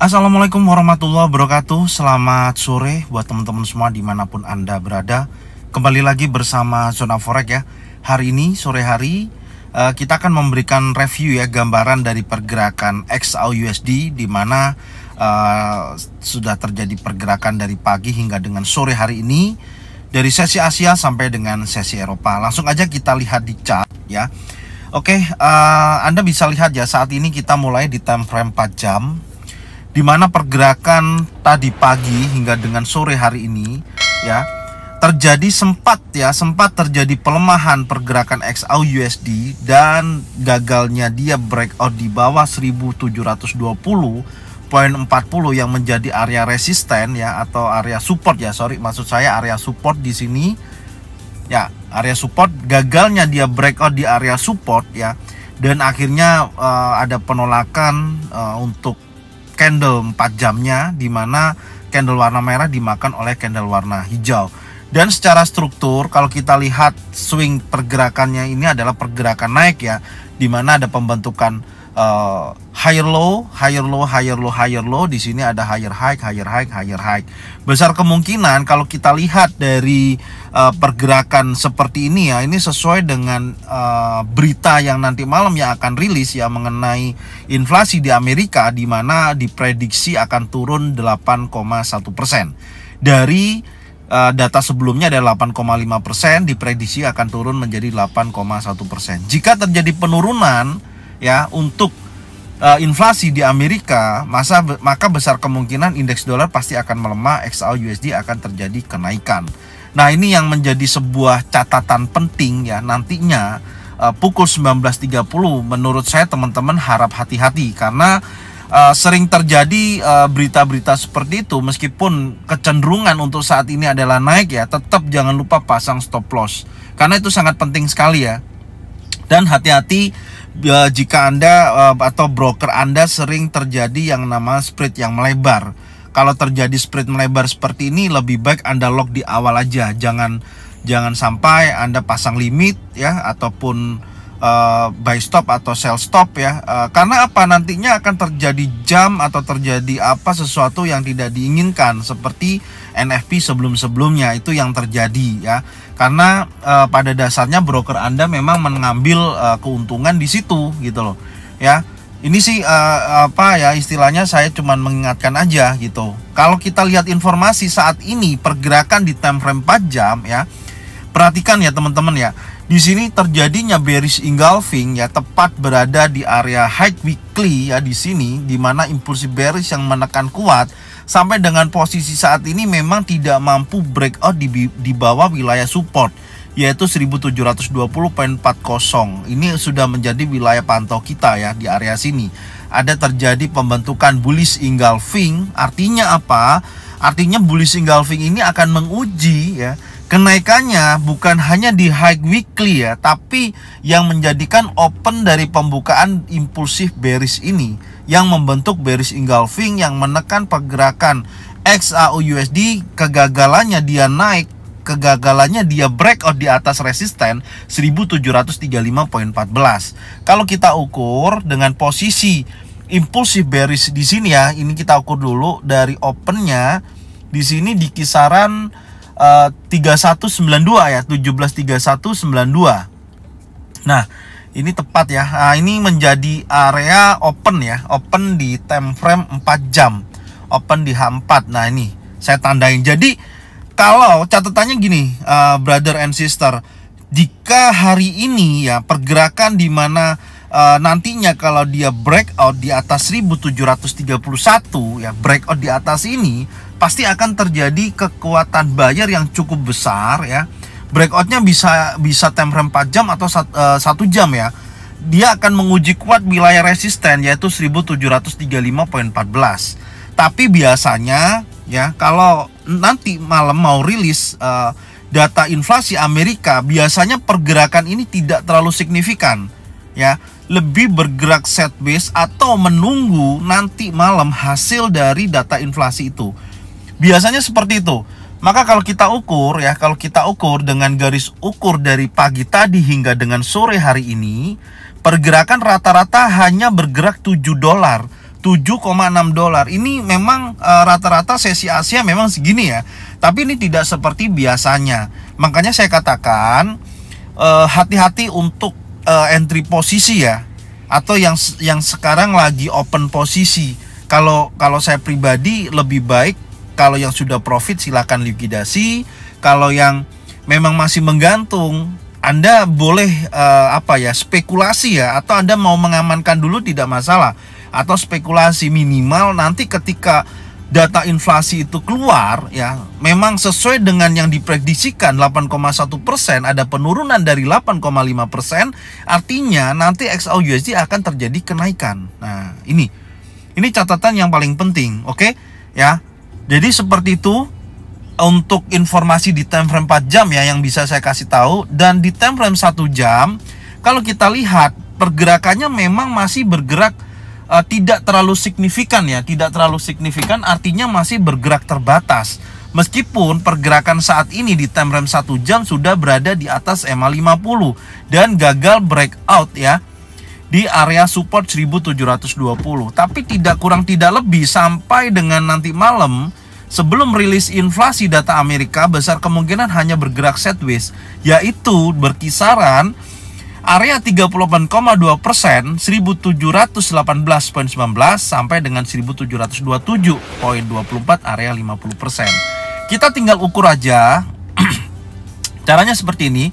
Assalamualaikum warahmatullahi wabarakatuh Selamat sore buat teman-teman semua dimanapun Anda berada Kembali lagi bersama Zona Forex ya Hari ini sore hari eh, kita akan memberikan review ya gambaran dari pergerakan XAU di mana uh, sudah terjadi pergerakan dari pagi hingga dengan sore hari ini dari sesi Asia sampai dengan sesi Eropa langsung aja kita lihat di chart ya Oke, uh, Anda bisa lihat ya saat ini kita mulai di time frame 4 jam di mana pergerakan tadi pagi hingga dengan sore hari ini ya terjadi sempat ya sempat terjadi pelemahan pergerakan XAU USD dan gagalnya dia breakout di bawah 1720.40 yang menjadi area resisten ya atau area support ya sorry maksud saya area support di sini ya area support gagalnya dia breakout di area support ya dan akhirnya uh, ada penolakan uh, untuk candle 4 jamnya di mana candle warna merah dimakan oleh candle warna hijau. Dan secara struktur kalau kita lihat swing pergerakannya ini adalah pergerakan naik ya di mana ada pembentukan uh, higher low, higher low, higher low, higher low. Di sini ada higher high, higher high, higher high. Besar kemungkinan kalau kita lihat dari uh, pergerakan seperti ini ya, ini sesuai dengan uh, berita yang nanti malam yang akan rilis ya mengenai inflasi di Amerika di mana diprediksi akan turun 8,1 persen dari data sebelumnya ada 8,5 persen diprediksi akan turun menjadi 8,1 persen. Jika terjadi penurunan ya untuk uh, inflasi di Amerika, masa maka besar kemungkinan indeks dolar pasti akan melemah, XAU USD akan terjadi kenaikan. Nah, ini yang menjadi sebuah catatan penting ya nantinya uh, pukul 19.30 menurut saya teman-teman harap hati-hati karena uh, sering terjadi berita-berita uh, berita -berita seperti itu meskipun kecenderungan untuk saat ini adalah naik ya, tetap jangan lupa pasang stop loss. Karena itu sangat penting sekali ya. Dan hati-hati Ya, jika Anda eh, atau broker Anda sering terjadi yang nama spread yang melebar. Kalau terjadi spread melebar seperti ini lebih baik Anda lock di awal aja. Jangan jangan sampai Anda pasang limit ya ataupun uh, buy stop atau sell stop ya uh, karena apa nantinya akan terjadi jam atau terjadi apa sesuatu yang tidak diinginkan seperti NFP sebelum-sebelumnya itu yang terjadi ya karena uh, pada dasarnya broker Anda memang mengambil uh, keuntungan di situ gitu loh ya ini sih uh, apa ya istilahnya saya cuman mengingatkan aja gitu kalau kita lihat informasi saat ini pergerakan di time frame 4 jam ya perhatikan ya teman-teman ya di sini terjadinya bearish engulfing ya tepat berada di area high weekly ya di sini di mana impulsi bearish yang menekan kuat sampai dengan posisi saat ini memang tidak mampu breakout di di bawah wilayah support yaitu 1720.40. Ini sudah menjadi wilayah pantau kita ya di area sini. Ada terjadi pembentukan bullish engulfing, artinya apa? Artinya bullish engulfing ini akan menguji ya Kenaikannya bukan hanya di high weekly ya, tapi yang menjadikan open dari pembukaan impulsif bearish ini yang membentuk bearish engulfing yang menekan pergerakan XAU USD kegagalannya dia naik kegagalannya dia breakout di atas resisten 1735.14. Kalau kita ukur dengan posisi impulsif bearish di sini ya, ini kita ukur dulu dari opennya di sini di kisaran Eh, sembilan 3192 ya 173192 nah ini tepat ya nah, ini menjadi area open ya open di time frame 4 jam open di H4 nah ini saya tandain jadi kalau catatannya gini uh, brother and sister jika hari ini ya pergerakan di mana uh, nantinya kalau dia breakout di atas 1731 ya breakout di atas ini pasti akan terjadi kekuatan bayar yang cukup besar ya breakoutnya bisa bisa time frame 4 jam atau eh, satu uh, jam ya dia akan menguji kuat wilayah resisten yaitu 1735.14 tapi biasanya ya kalau nanti malam mau rilis uh, data inflasi Amerika biasanya pergerakan ini tidak terlalu signifikan ya lebih bergerak set base atau menunggu nanti malam hasil dari data inflasi itu Biasanya seperti itu. Maka kalau kita ukur ya, kalau kita ukur dengan garis ukur dari pagi tadi hingga dengan sore hari ini, pergerakan rata-rata hanya bergerak 7 dolar. 7,6 dolar. Ini memang eh, rata-rata e, sesi Asia memang segini ya. Tapi ini tidak seperti biasanya. Makanya saya katakan eh, hati-hati e, untuk e, entry posisi ya atau yang yang sekarang lagi open posisi. Kalau kalau saya pribadi lebih baik kalau yang sudah profit silakan likuidasi. Kalau yang memang masih menggantung, Anda boleh uh, apa ya spekulasi ya atau Anda mau mengamankan dulu tidak masalah atau spekulasi minimal nanti ketika data inflasi itu keluar ya memang sesuai dengan yang diprediksikan 8,1 persen ada penurunan dari 8,5 persen artinya nanti XAUUSD akan terjadi kenaikan nah ini ini catatan yang paling penting oke okay? ya jadi seperti itu untuk informasi di time frame 4 jam ya yang bisa saya kasih tahu dan di time frame 1 jam kalau kita lihat pergerakannya memang masih bergerak uh, tidak terlalu signifikan ya, tidak terlalu signifikan artinya masih bergerak terbatas. Meskipun pergerakan saat ini di time frame 1 jam sudah berada di atas EMA 50 dan gagal breakout ya di area support 1720 tapi tidak kurang tidak lebih sampai dengan nanti malam sebelum rilis inflasi data Amerika besar kemungkinan hanya bergerak sideways yaitu berkisaran area 38,2 persen 1718.19 sampai dengan 1727.24 area 50 persen kita tinggal ukur aja caranya seperti ini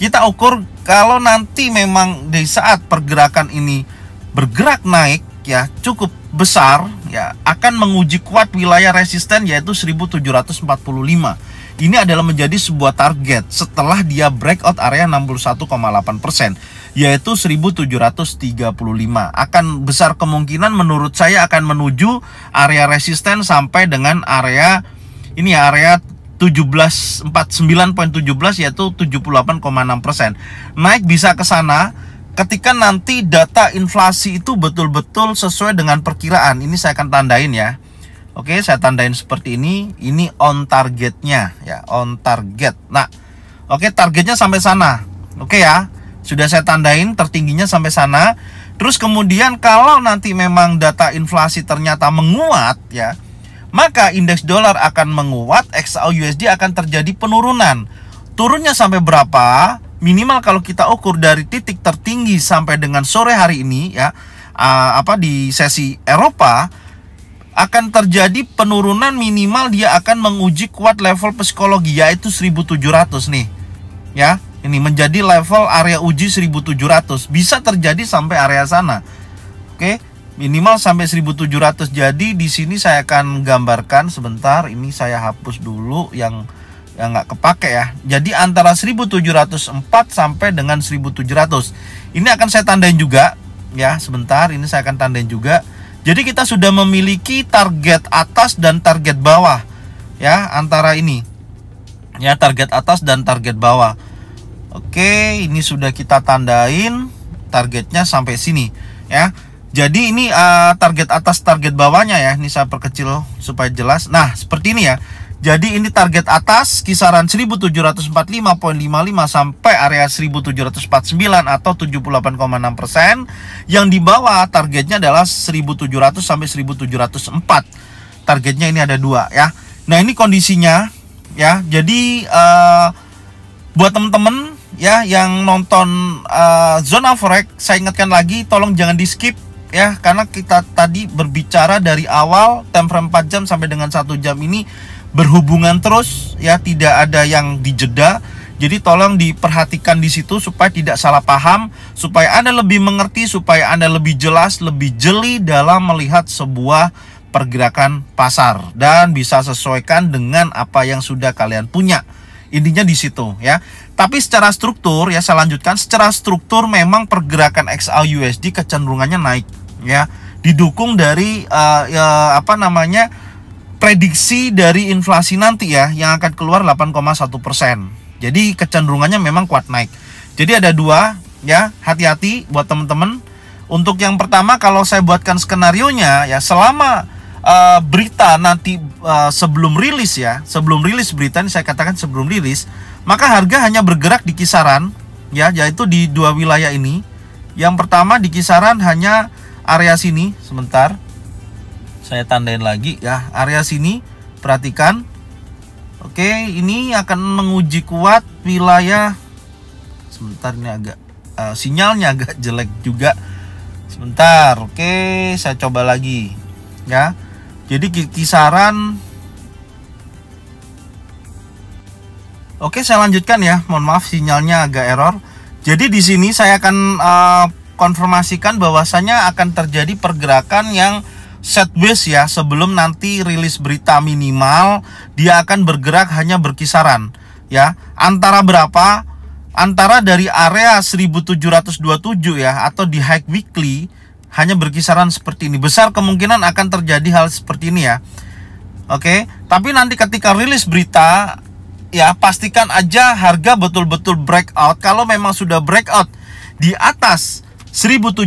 kita ukur kalau nanti memang di saat pergerakan ini bergerak naik ya cukup besar ya akan menguji kuat wilayah resisten yaitu 1745 ini adalah menjadi sebuah target setelah dia breakout area 61,8% yaitu 1735 akan besar kemungkinan menurut saya akan menuju area resisten sampai dengan area ini area 17 49.17 yaitu 78,6 persen naik bisa ke sana ketika nanti data inflasi itu betul-betul sesuai dengan perkiraan ini saya akan tandain ya oke saya tandain seperti ini ini on targetnya ya on target nah oke targetnya sampai sana oke ya sudah saya tandain tertingginya sampai sana terus kemudian kalau nanti memang data inflasi ternyata menguat ya maka indeks dolar akan menguat, XAU USD akan terjadi penurunan. Turunnya sampai berapa? Minimal kalau kita ukur dari titik tertinggi sampai dengan sore hari ini ya, ah, apa di sesi Eropa akan terjadi penurunan minimal dia akan menguji kuat level psikologi yaitu 1700 nih. Ya, ini menjadi level area uji 1700. Bisa terjadi sampai area sana. Oke. Okay? minimal sampai 1700 jadi di sini saya akan gambarkan sebentar ini saya hapus dulu yang yang nggak kepake ya jadi antara 1704 sampai dengan 1700 ini akan saya tandain juga ya sebentar ini saya akan tandain juga jadi kita sudah memiliki target atas dan target bawah ya antara ini ya target atas dan target bawah Oke ini sudah kita tandain targetnya sampai sini ya jadi ini uh, target atas target bawahnya ya. Ini saya perkecil supaya jelas. Nah, seperti ini ya. Jadi ini target atas kisaran 1745.55 sampai area 1749 atau 78,6%. Yang di bawah targetnya adalah 1700 sampai 1704. Targetnya ini ada dua ya. Nah, ini kondisinya ya. Jadi uh, buat teman-teman ya yang nonton uh, eh, zona forex saya ingatkan lagi tolong jangan di skip ya karena kita tadi berbicara dari awal time frame 4 jam sampai dengan satu jam ini berhubungan terus ya tidak ada yang dijeda jadi tolong diperhatikan di situ supaya tidak salah paham, supaya Anda lebih mengerti, supaya Anda lebih jelas, lebih jeli dalam melihat sebuah pergerakan pasar dan bisa sesuaikan dengan apa yang sudah kalian punya. Intinya di situ ya. Tapi secara struktur ya saya lanjutkan secara struktur memang pergerakan XAU USD kecenderungannya naik ya didukung dari uh, ya, apa namanya prediksi dari inflasi nanti ya yang akan keluar 8,1 persen. Jadi kecenderungannya memang kuat naik. Jadi ada dua ya hati-hati buat teman-teman. Untuk yang pertama kalau saya buatkan skenario nya ya selama Eh, berita nanti uh, sebelum rilis ya, sebelum rilis berita ini saya katakan sebelum rilis, maka harga hanya bergerak di kisaran ya, yaitu di dua wilayah ini. Yang pertama di kisaran hanya area sini sebentar. Saya tandain lagi ya, area sini perhatikan. Oke, ini akan menguji kuat wilayah sebentar ini agak uh, sinyalnya agak jelek juga. Sebentar, oke, saya coba lagi ya jadi kisaran Oke saya lanjutkan ya mohon maaf sinyalnya agak error jadi di sini saya akan uh, konfirmasikan bahwasannya akan terjadi pergerakan yang set base ya sebelum nanti rilis berita minimal dia akan bergerak hanya berkisaran ya antara berapa antara dari area 1727 ya atau di high weekly hanya berkisaran seperti ini. Besar kemungkinan akan terjadi hal seperti ini ya. Oke, tapi nanti ketika rilis berita ya pastikan aja harga betul-betul breakout. Kalau memang sudah breakout di atas 1735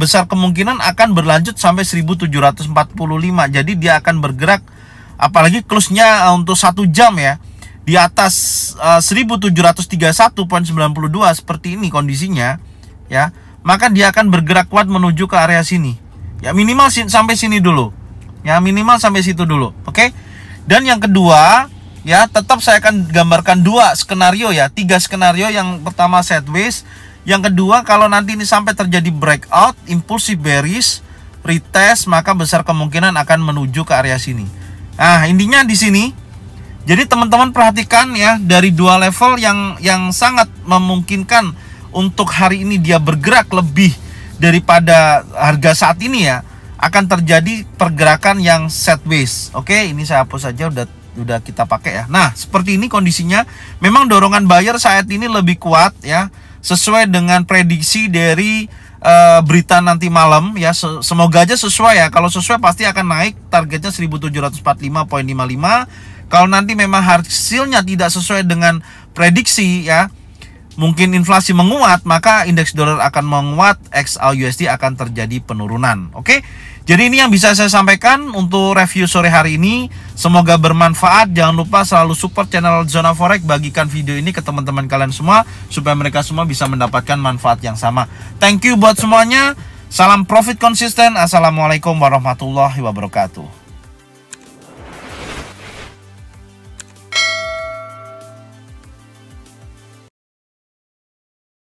besar kemungkinan akan berlanjut sampai 1745. Jadi dia akan bergerak apalagi close-nya eh, untuk satu jam ya di atas eh, uh, 1731.92 seperti ini kondisinya ya maka dia akan bergerak kuat menuju ke area sini. Ya minimal si sampai sini dulu. Ya minimal sampai situ dulu. Oke. Okay? Dan yang kedua, ya tetap saya akan gambarkan dua skenario ya, tiga skenario yang pertama sideways, yang kedua kalau nanti ini sampai terjadi breakout, impulsif bearish, retest, maka besar kemungkinan akan menuju ke area sini. Nah, intinya di sini jadi teman-teman perhatikan ya dari dua level yang yang sangat memungkinkan untuk hari ini dia bergerak lebih daripada harga saat ini ya akan terjadi pergerakan yang sideways. Oke, ini saya hapus saja udah udah kita pakai ya. Nah, seperti ini kondisinya memang dorongan buyer saat ini lebih kuat ya sesuai dengan prediksi dari uh, berita nanti malam ya semoga aja sesuai ya. Kalau sesuai pasti akan naik targetnya 1745.55. Kalau nanti memang hasilnya tidak sesuai dengan prediksi ya mungkin inflasi menguat, maka indeks dolar akan menguat, XAUUSD akan terjadi penurunan. Oke. Jadi ini yang bisa saya sampaikan untuk review sore hari ini. Semoga bermanfaat. Jangan lupa selalu support channel Zona Forex, bagikan video ini ke teman-teman kalian semua supaya mereka semua bisa mendapatkan manfaat yang sama. Thank you buat semuanya. Salam profit konsisten. Assalamualaikum warahmatullahi wabarakatuh.